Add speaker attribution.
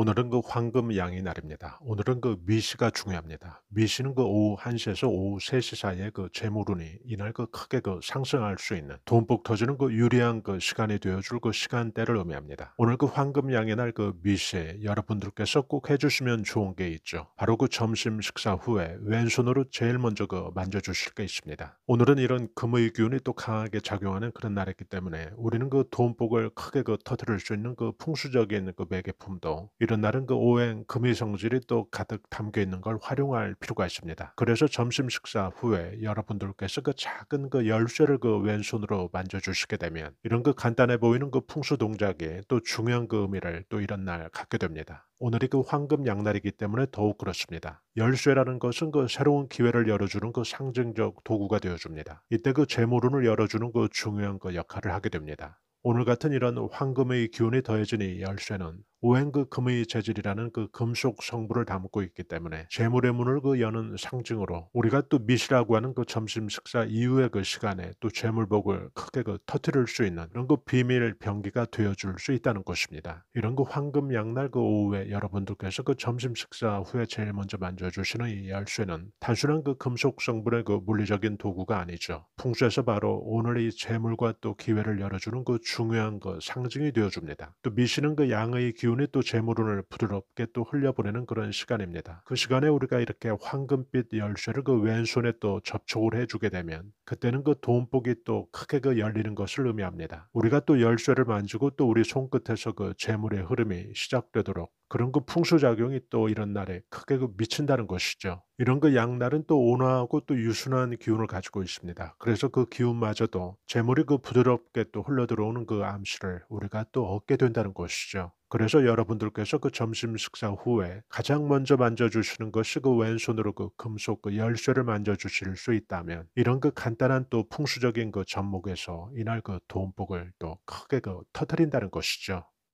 Speaker 1: 오늘은 그황금양이 날입니다. 오늘은 그 미시가 중요합니다. 미시는 그 오후 1시에서 오후 3시 사이에 그 재물운이 이날 그 크게 그 상승할 수 있는 돈복 터지는 그 유리한 그 시간이 되어줄 그 시간대를 의미합니다. 오늘 그 황금양의 날 그 미시에 여러분들께서 꼭 해주시면 좋은 게 있죠. 바로 그 점심 식사 후에 왼손으로 제일 먼저 그 만져주실 게 있습니다. 오늘은 이런 금의 기운이 또 강하게 작용하는 그런 날이기 때문에 우리는 그 돈복을 크게 그 터뜨릴 수 있는 그 풍수적인 그 매개품도 이런 날은 그 오행 금의 성질이 또 가득 담겨 있는 걸 활용할 필요가 있습니다. 그래서 점심 식사 후에 여러분들께서 그 작은 그 열쇠를 그 왼손으로 만져 주시게 되면 이런 그 간단해 보이는 그 풍수 동작이 또 중요한 그 의미를 또 이런 날 갖게 됩니다. 오늘이 그 황금 양날이기 때문에 더욱 그렇습니다. 열쇠라는 것은 그 새로운 기회를 열어주는 그 상징적 도구가 되어줍니다. 이때 그 재물운을 열어주는 그 중요한 그 역할을 하게 됩니다. 오늘 같은 이런 황금의 기운이 더해지니 열쇠는 오행 그 금의 재질이라는 그 금속 성분을 담고 있기 때문에 재물의 문을 그 여는 상징으로 우리가 또 미시라고 하는 그 점심 식사 이후의 그 시간에 또 재물복을 크게 그 터트릴 수 있는 그런 그 비밀 병기가 되어줄 수 있다는 것입니다. 이런 그 황금 양날 그 오후에 여러분들께서 그 점심 식사 후에 제일 먼저 만져주시는 이 열쇠는 단순한 그 금속 성분의 그 물리적인 도구가 아니죠. 풍수에서 바로 오늘 이 재물과 또 기회를 열어주는 그 중요한 그 상징이 되어줍니다. 또 미시는 그 양의 기 기운이 또 재물운을 부드럽게 또 흘려보내는 그런 시간입니다. 그 시간에 우리가 이렇게 황금빛 열쇠를 그 왼손에 또 접촉을 해주게 되면 그때는 그 돈복이 또 크게 그 열리는 것을 의미합니다. 우리가 또 열쇠를 만지고 또 우리 손끝에서 그 재물의 흐름이 시작되도록 그런 그 풍수작용이 또 이런 날에 크게 그 미친다는 것이죠. 이런 그 양날은 또 온화하고 또 유순한 기운을 가지고 있습니다. 그래서 그 기운마저도 재물이 그 부드럽게 또 흘러 들어오는 그 암시를 우리가 또 얻게 된다는 것이죠. 그래서 여러분들께서 그 점심 식사 후에 가장 먼저 만져주시는 것이 그 왼손으로 그 금속 그 열쇠를 만져주실 수 있다면 이런 그 간단한 또 풍수적인 그 접목에서 이날 그 돈복을 또 크게 그터뜨린다는 것이죠.